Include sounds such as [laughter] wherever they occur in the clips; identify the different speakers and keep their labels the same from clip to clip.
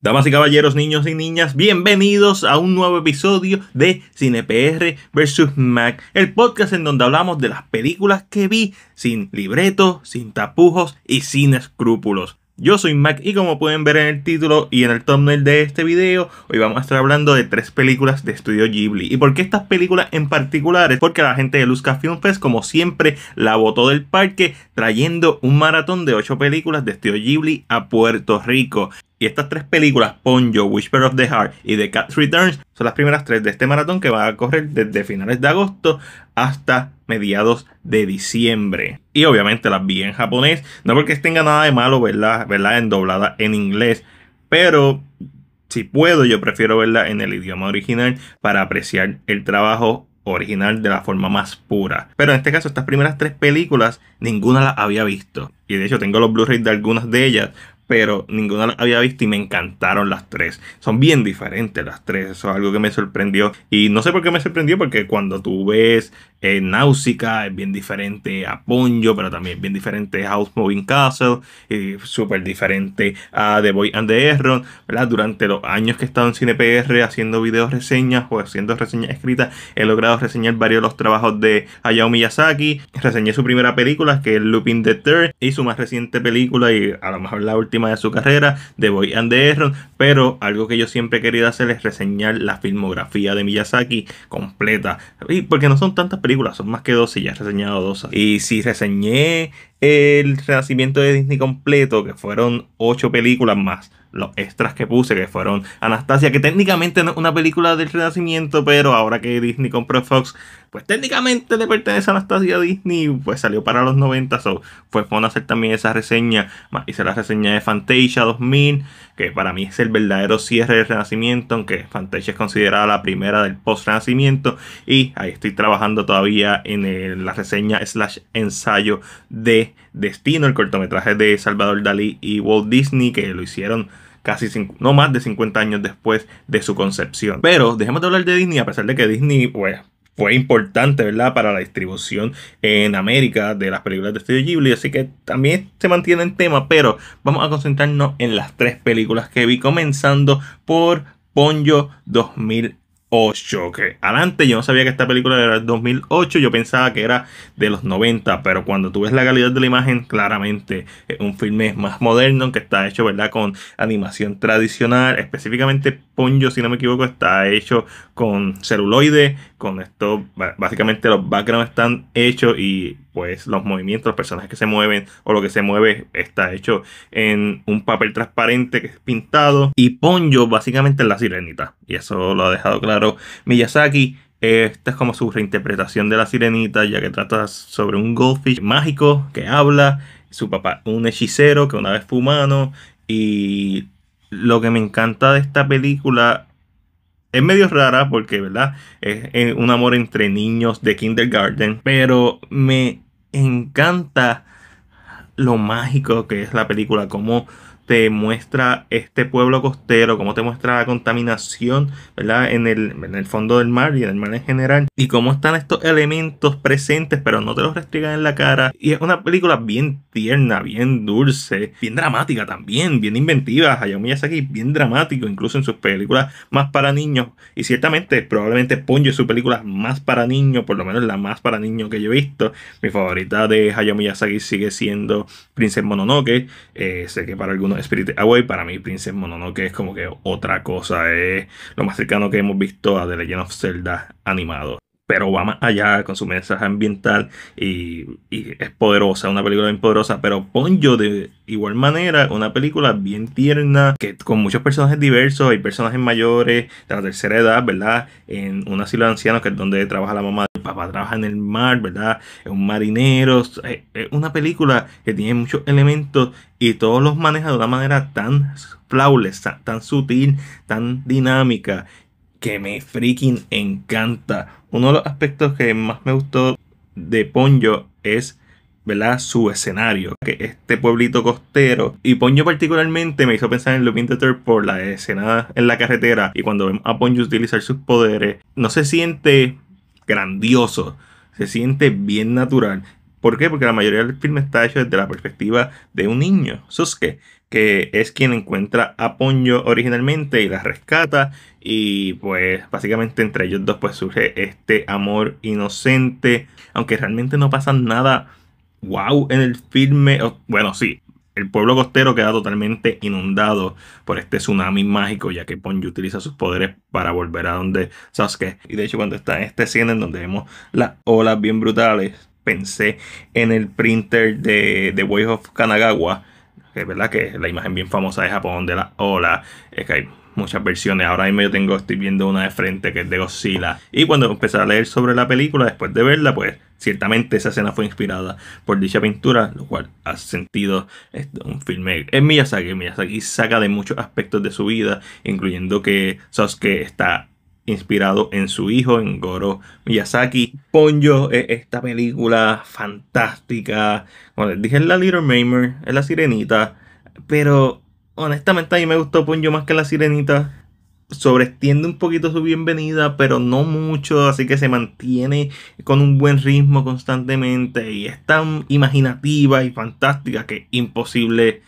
Speaker 1: Damas y caballeros, niños y niñas, bienvenidos a un nuevo episodio de CinePR vs. Mac, el podcast en donde hablamos de las películas que vi sin libreto, sin tapujos y sin escrúpulos. Yo soy Mac y como pueden ver en el título y en el thumbnail de este video, hoy vamos a estar hablando de tres películas de estudio Ghibli. ¿Y por qué estas películas en particular? Es porque la gente de Film Fest, como siempre, la botó del parque trayendo un maratón de ocho películas de estudio Ghibli a Puerto Rico. Y estas tres películas, Ponyo, Whisper of the Heart y The Cat Returns, son las primeras tres de este maratón que va a correr desde finales de agosto hasta mediados de diciembre. Y obviamente las vi en japonés, no porque tenga nada de malo verla, verla en doblada en inglés, pero si puedo yo prefiero verla en el idioma original para apreciar el trabajo original de la forma más pura. Pero en este caso, estas primeras tres películas, ninguna las había visto. Y de hecho, tengo los Blu-rays de algunas de ellas, pero ninguna había visto y me encantaron las tres. Son bien diferentes las tres, eso es algo que me sorprendió. Y no sé por qué me sorprendió, porque cuando tú ves eh, Náusica es bien diferente a Ponyo, pero también es bien diferente a House Moving Castle, y súper diferente a The Boy and the erron Durante los años que he estado en CinePR haciendo videos reseñas o haciendo reseñas escritas, he logrado reseñar varios de los trabajos de Hayao Miyazaki. Reseñé su primera película, que es Looping the Third, y su más reciente película, y a lo mejor la última de su carrera, The Boy and the pero algo que yo siempre he querido hacer es reseñar la filmografía de Miyazaki completa, y porque no son tantas películas, son más que dos y ya he reseñado dos. Y si reseñé el Renacimiento de Disney completo, que fueron ocho películas más, los extras que puse, que fueron Anastasia, que técnicamente no es una película del Renacimiento, pero ahora que Disney compró Fox, pues técnicamente le pertenece a Anastasia Disney, pues salió para los 90, so, fue pues a hacer también esa reseña, hice la reseña de Fantasia 2000, que para mí es el verdadero cierre del Renacimiento, aunque Fantasia es considerada la primera del post-Renacimiento, y ahí estoy trabajando todavía en la reseña slash ensayo de Destino, el cortometraje de Salvador Dalí y Walt Disney, que lo hicieron casi no más de 50 años después de su concepción. Pero dejemos de hablar de Disney, a pesar de que Disney, pues, fue importante, ¿verdad?, para la distribución en América de las películas de Studio Ghibli, así que también se mantiene el tema, pero vamos a concentrarnos en las tres películas que vi, comenzando por Ponyo 2000. 2008. Que adelante yo no sabía que esta película era del 2008, yo pensaba que era de los 90, pero cuando tú ves la calidad de la imagen, claramente es eh, un filme más moderno que está hecho, ¿verdad? Con animación tradicional, específicamente Ponyo, si no me equivoco, está hecho con celuloide, con esto, básicamente los backgrounds están hechos y pues los movimientos, los personajes que se mueven o lo que se mueve está hecho en un papel transparente que es pintado y Ponyo básicamente la sirenita y eso lo ha dejado claro Miyazaki. Esta es como su reinterpretación de la sirenita, ya que trata sobre un goldfish mágico que habla, su papá un hechicero que una vez fue humano y lo que me encanta de esta película es medio rara porque, ¿verdad? Es un amor entre niños de kindergarten. Pero me encanta lo mágico que es la película, como te muestra este pueblo costero, cómo te muestra la contaminación, ¿verdad? En el, fondo del mar y en el mar en general. Y cómo están estos elementos presentes, pero no te los restringen en la cara. Y es una película bien tierna, bien dulce, bien dramática también, bien inventiva. Hayao Miyazaki, bien dramático, incluso en sus películas más para niños. Y ciertamente, probablemente Ponyo es su película más para niños, por lo menos la más para niños que yo he visto. Mi favorita de Hayao Miyazaki sigue siendo Princess Mononoke. Eh, sé que para algunos Spirit Away. Para mí, Princess Mononoke es como que otra cosa. Es lo más cercano que hemos visto a The Legend of Zelda animado pero va más allá con su mensaje ambiental y, es poderosa, una película bien poderosa, pero pon yo de igual manera, una película bien tierna, que con muchos personajes diversos, hay personajes mayores, de la tercera edad, ¿verdad? En un asilo de ancianos que es donde trabaja la mamá, el papá trabaja en el mar, ¿verdad? Es un marinero, es una película que tiene muchos elementos y todos los maneja de una manera tan flawless, tan sutil, tan dinámica que me freaking encanta. Uno de los aspectos que más me gustó de Ponyo es ¿verdad? su escenario, que este pueblito costero. Y Ponyo particularmente me hizo pensar en Lupin the Third por la escena en la carretera y cuando vemos a Ponyo utilizar sus poderes, no se siente grandioso, se siente bien natural. ¿Por qué? Porque la mayoría del filme está hecho desde la perspectiva de un niño, Suske que es quien encuentra a Ponyo originalmente y la rescata. Y pues básicamente entre ellos dos pues surge este amor inocente. Aunque realmente no pasa nada wow en el filme. Bueno, sí. El pueblo costero queda totalmente inundado por este tsunami mágico, ya que Ponyo utiliza sus poderes para volver a donde Sasuke. Y de hecho, cuando está en esta escena en donde vemos las olas bien brutales, pensé en el printer de The Way of Kanagawa, que verdad que la imagen bien famosa de Japón de la ola, es que hay muchas versiones. Ahora mismo yo tengo, estoy viendo una de frente que es de Godzilla. Y cuando empecé a leer sobre la película, después de verla, pues ciertamente esa escena fue inspirada por dicha pintura, lo cual ha sentido un filme. Es Miyazaki, Miyazaki saca de muchos aspectos de su vida, incluyendo que Sasuke está inspirado en su hijo, en Goro Miyazaki. Ponyo es esta película fantástica. Como dije, la Little Mamer, es la sirenita. Pero honestamente a mí me gustó Ponyo más que la sirenita. Sobreestiende un poquito su bienvenida, pero no mucho, así que se mantiene con un buen ritmo constantemente y es tan imaginativa y fantástica que imposible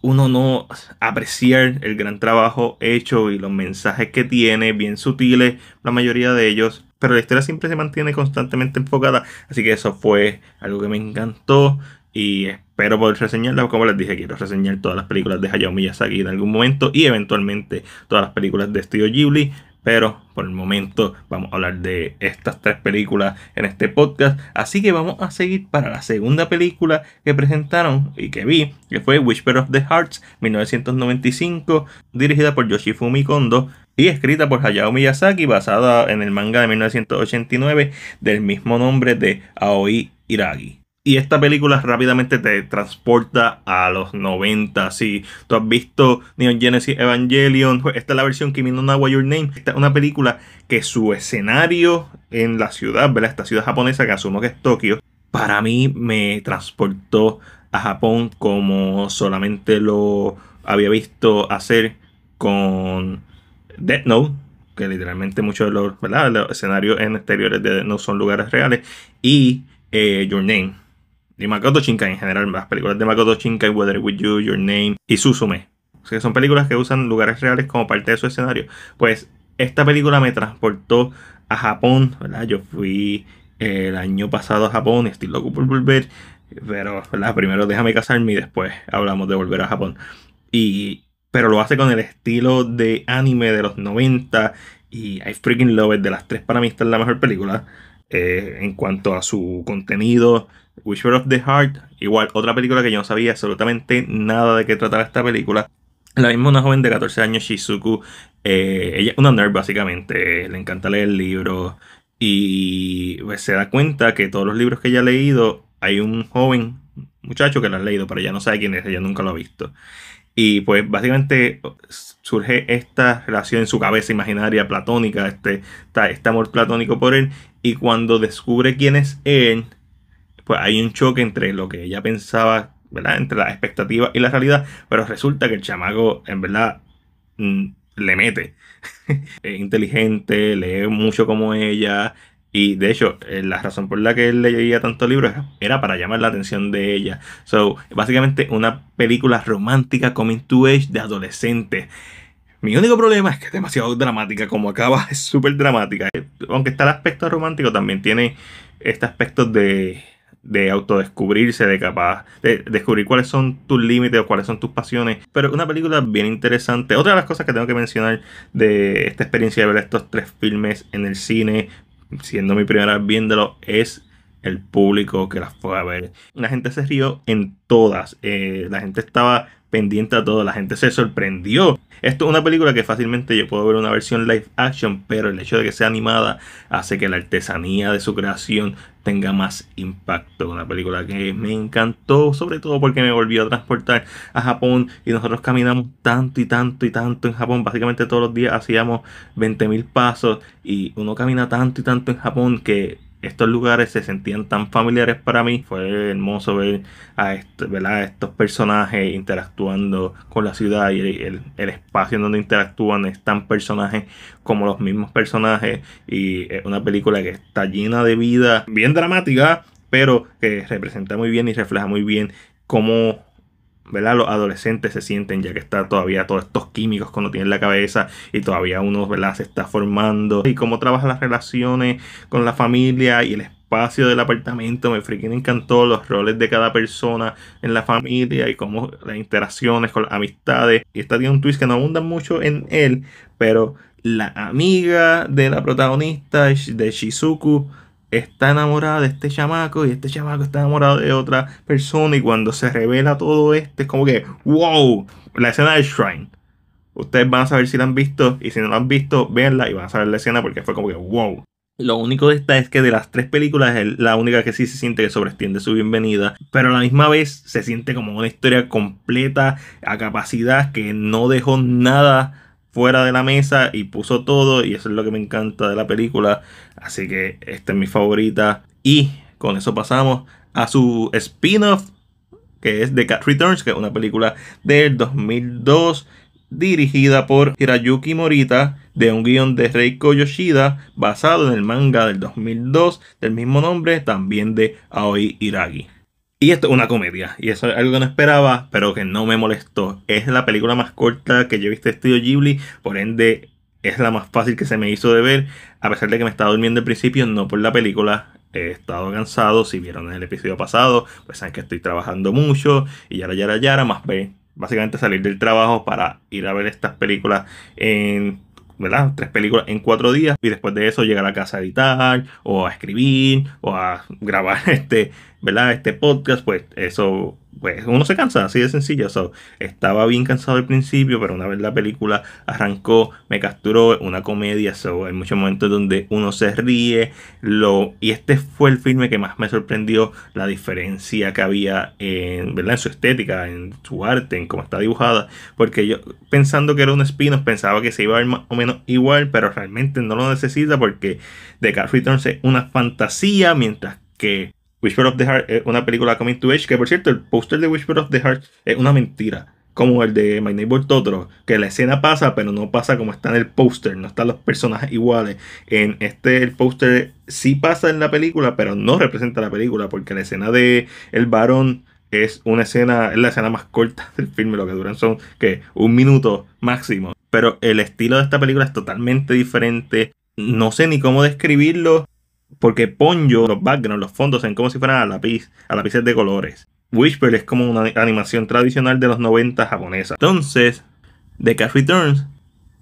Speaker 1: uno no apreciar el gran trabajo hecho y los mensajes que tiene, bien sutiles la mayoría de ellos, pero la historia siempre se mantiene constantemente enfocada, así que eso fue algo que me encantó y espero poder reseñarla, como les dije, quiero reseñar todas las películas de Hayao Miyazaki en algún momento y eventualmente todas las películas de Studio Ghibli, pero por el momento vamos a hablar de estas tres películas en este podcast. Así que vamos a seguir para la segunda película que presentaron y que vi, que fue Whisper of the Hearts 1995, dirigida por Yoshifumi Kondo y escrita por Hayao Miyazaki, basada en el manga de 1989 del mismo nombre de Aoi Iragi. Y esta película rápidamente te transporta a los 90. Si tú has visto Neon Genesis Evangelion, pues, esta es la versión Kimi no Nawa Your Name. Esta es una película que su escenario en la ciudad, ¿verdad? Esta ciudad japonesa que asumo que es Tokio, para mí me transportó a Japón como solamente lo había visto hacer con Death Note, que literalmente muchos de los, escenarios en exteriores de Death Note son lugares reales, y eh, Your Name y Makoto Shinkai en general, las películas de Makoto Shinkai, Weather With You, Your Name y Susume, o sea, son películas que usan lugares reales como parte de su escenario, pues esta película me transportó a Japón, ¿verdad? Yo fui eh, el año pasado a Japón, estoy loco por volver, pero ¿verdad? primero déjame casarme y después hablamos de volver a Japón. Y, pero lo hace con el estilo de anime de los 90 y I Freaking Love It, de las tres para mí está es la mejor película eh, en cuanto a su contenido, Whisper of the Heart, igual, otra película que yo no sabía absolutamente nada de qué trataba esta película. La misma una joven de 14 años, Shizuku, eh, ella una nerd básicamente, le encanta leer libros y pues, se da cuenta que todos los libros que ella ha leído hay un joven muchacho que lo ha leído, pero ella no sabe quién es, ella nunca lo ha visto. Y pues básicamente surge esta relación en su cabeza imaginaria, platónica, este, este amor platónico por él. Y cuando descubre quién es él, pues hay un choque entre lo que ella pensaba, ¿verdad? Entre las expectativas y la realidad, pero resulta que el chamaco, en verdad, mm, le mete. [laughs] es inteligente, lee mucho como ella. Y de hecho, eh, la razón por la que él leía tanto libros era para llamar la atención de ella. So, básicamente una película romántica coming to age de adolescente. Mi único problema es que es demasiado dramática, como acaba, es súper dramática. Aunque está el aspecto romántico, también tiene este aspecto de de autodescubrirse, de capaz de descubrir cuáles son tus límites o cuáles son tus pasiones. Pero una película bien interesante. Otra de las cosas que tengo que mencionar de esta experiencia de ver estos tres filmes en el cine, siendo mi primera vez viéndolo, es el público que las fue a ver. La gente se rió en todas. Eh, la gente estaba pendiente a todo. La gente se sorprendió esto es una película que fácilmente yo puedo ver una versión live action, pero el hecho de que sea animada hace que la artesanía de su creación tenga más impacto. Una película que me encantó, sobre todo porque me volvió a transportar a Japón y nosotros caminamos tanto y tanto y tanto en Japón. Básicamente todos los días hacíamos 20.000 pasos y uno camina tanto y tanto en Japón que estos lugares se sentían tan familiares para mí. Fue hermoso ver a, estos personajes interactuando con la ciudad y el, espacio en donde interactúan Están personajes como los mismos personajes. Y es una película que está llena de vida, bien dramática, pero que representa muy bien y refleja muy bien cómo los adolescentes se sienten ya que está todavía todos estos químicos cuando tienen la cabeza y todavía uno, Se está formando. Y cómo trabajan las relaciones con la familia y el espacio del apartamento. Me freaking encantó los roles de cada persona en la familia y cómo las interacciones con las amistades. Y esta tiene un twist que no abunda mucho en él, pero la amiga de la protagonista de Shizuku está enamorada de este chamaco y este chamaco está enamorado de otra persona y cuando se revela todo esto es como que, wow, la escena del shrine. Ustedes van a saber si la han visto y si no la han visto, véanla y van a saber la escena porque fue como que, wow. Lo único de esta es que de las tres películas es la única que sí se siente que sobreestiende su bienvenida, pero a la misma vez se siente como una historia completa, a capacidad, que no dejó nada fuera de la mesa y puso todo y eso es lo que me encanta de la película Así que esta es mi favorita. Y con eso pasamos a su spin-off, que es The Cat Returns, que es una película del 2002 dirigida por Hirayuki Morita, de un guion de Reiko Yoshida, basado en el manga del 2002 del mismo nombre, también de Aoi Hiragi. Y esto es una comedia, y eso es algo que no esperaba, pero que no me molestó. Es la película más corta que yo he visto de Studio Ghibli, por ende es la más fácil que se me hizo de ver. A pesar de que me estaba durmiendo al principio, no por la película, he estado cansado. Si vieron el episodio pasado, pues saben que estoy trabajando mucho y ya, la yara, yara, más ve. Básicamente salir del trabajo para ir a ver estas películas en ¿verdad? Tres películas en cuatro días y después de eso llegar a casa a editar o a escribir o a grabar [laughs] este, ¿verdad? Este podcast, pues eso pues uno se cansa, así de sencillo. estaba bien cansado al principio, pero una vez la película arrancó, me capturó una comedia. hay muchos momentos donde uno se ríe. Lo, y este fue el filme que más me sorprendió la diferencia que había en, ¿verdad? en su estética, en su arte, en cómo está dibujada. Porque yo pensando que era un spin pensaba que se iba a ver más o menos igual, pero realmente no lo necesita porque The Car Returns es una fantasía, mientras que Whisper of the Heart es una película coming to age, que por cierto, el póster de Whisper of the Heart es una mentira. Como el de My Neighbor Totoro, que la escena pasa, pero no pasa como está en el póster, no están los personajes iguales. En este, el póster sí pasa en la película, pero no representa la película, porque la escena de El Barón es una escena, es la escena más corta [laughs] del filme, lo que duran son que un minuto máximo. Pero el estilo de esta película es totalmente diferente. No sé ni cómo describirlo porque Ponyo, los backgrounds, los fondos, en como si fueran a lápiz, a lápices de colores. Whisper es como una animación tradicional de los 90 japonesa. Entonces, The Cat Returns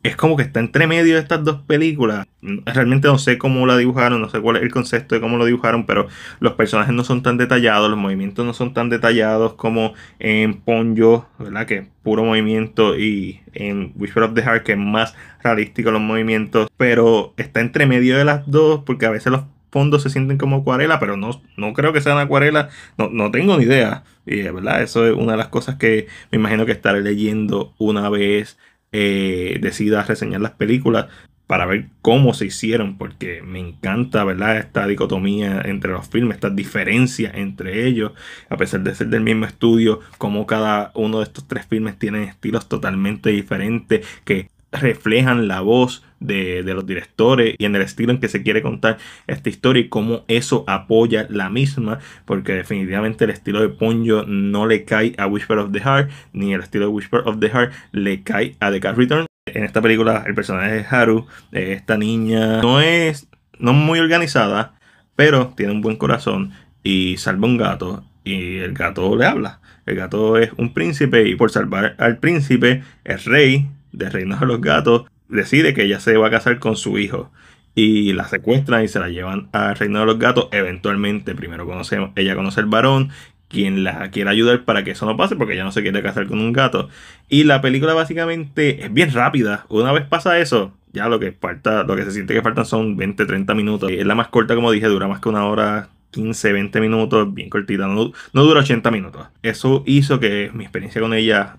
Speaker 1: es como que está entre medio de estas dos películas. Realmente no sé cómo la dibujaron, no sé cuál es el concepto de cómo lo dibujaron, pero los personajes no son tan detallados, los movimientos no son tan detallados como en Ponyo, ¿verdad? Que puro movimiento y en Whisper of the Heart, que es más realístico los movimientos, pero está entre medio de las dos porque a veces los fondo se sienten como acuarela, pero no, no creo que sean acuarela, no, tengo ni idea. Y es verdad, eso es una de las cosas que me imagino que estaré leyendo una vez eh, decida reseñar las películas para ver cómo se hicieron, porque me encanta, ¿verdad? Esta dicotomía entre los filmes, esta diferencia entre ellos, a pesar de ser del mismo estudio, como cada uno de estos tres filmes tiene estilos totalmente diferentes, que reflejan la voz de, los directores y en el estilo en que se quiere contar esta historia y cómo eso apoya la misma, porque definitivamente el estilo de Ponyo no le cae a Whisper of the Heart, ni el estilo de Whisper of the Heart le cae a The Cat Return. En esta película el personaje de Haru, esta niña, no es, no muy organizada, pero tiene un buen corazón y salva un gato y el gato le habla. El gato es un príncipe y por salvar al príncipe, el rey de Reino de los Gatos decide que ella se va a casar con su hijo. Y la secuestran y se la llevan a Reino de los Gatos. Eventualmente, primero conocemos... ella conoce al varón, quien la quiere ayudar para que eso no pase, porque ella no se quiere casar con un gato. Y la película básicamente es bien rápida. Una vez pasa eso, ya lo que falta, lo que se siente que faltan son 20, 30 minutos. Es la más corta, como dije, dura más que una hora 15, 20 minutos, bien cortita, no, dura 80 minutos. Eso hizo que mi experiencia con ella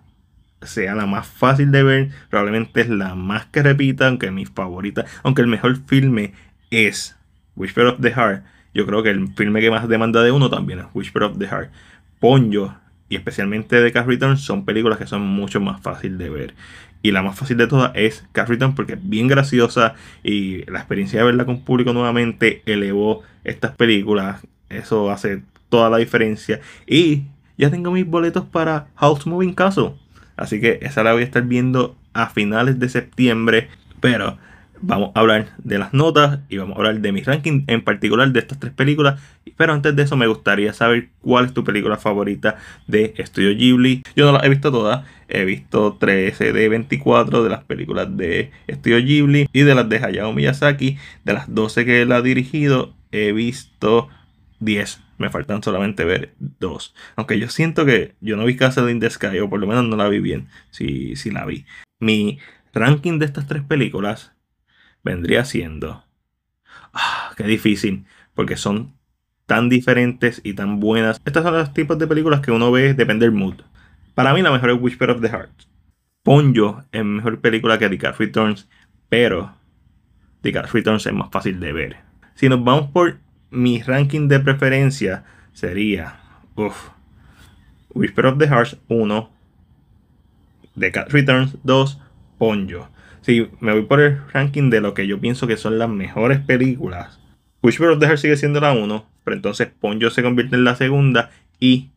Speaker 1: sea la más fácil de ver, probablemente es la más que repita, aunque mi favorita, aunque el mejor filme es Whisper of the Heart, yo creo que el filme que más demanda de uno también es Whisper of the Heart. Ponyo y especialmente de Cast Return son películas que son mucho más fácil de ver. Y la más fácil de todas es Cast Return porque es bien graciosa y la experiencia de verla con público nuevamente elevó estas películas. Eso hace toda la diferencia. Y ya tengo mis boletos para House Moving caso Así que esa la voy a estar viendo a finales de septiembre. Pero vamos a hablar de las notas y vamos a hablar de mi ranking en particular de estas tres películas. Pero antes de eso me gustaría saber cuál es tu película favorita de Studio Ghibli. Yo no las he visto todas. He visto 13 de 24 de las películas de Studio Ghibli y de las de Hayao Miyazaki. De las 12 que él ha dirigido he visto 10 me faltan solamente ver dos. Aunque yo siento que yo no vi Castle in the Sky, o por lo menos no la vi bien, si, si la vi. Mi ranking de estas tres películas vendría siendo... Ah, ¡Qué difícil! Porque son tan diferentes y tan buenas. Estas son los tipos de películas que uno ve, depende del mood. Para mí la mejor es Whisper of the Heart. Ponyo es mejor película que The Card Returns, pero The Card Returns es más fácil de ver. Si nos vamos por mi ranking de preferencia sería uf, Whisper of the Hearts 1, The Cat Returns 2, Ponyo. Si me voy por el ranking de lo que yo pienso que son las mejores películas, Whisper of the Heart sigue siendo la 1, pero entonces Ponyo se convierte en la segunda y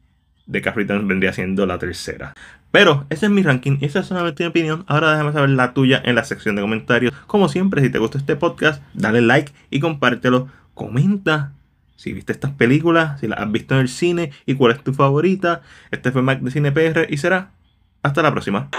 Speaker 1: The Cat Returns vendría siendo la tercera. Pero ese es mi ranking, esa es solamente mi opinión. Ahora déjame saber la tuya en la sección de comentarios. Como siempre, si te gusta este podcast, dale like y compártelo Comenta si viste estas películas, si las has visto en el cine y cuál es tu favorita. Este fue Mac de Cine PR y será hasta la próxima.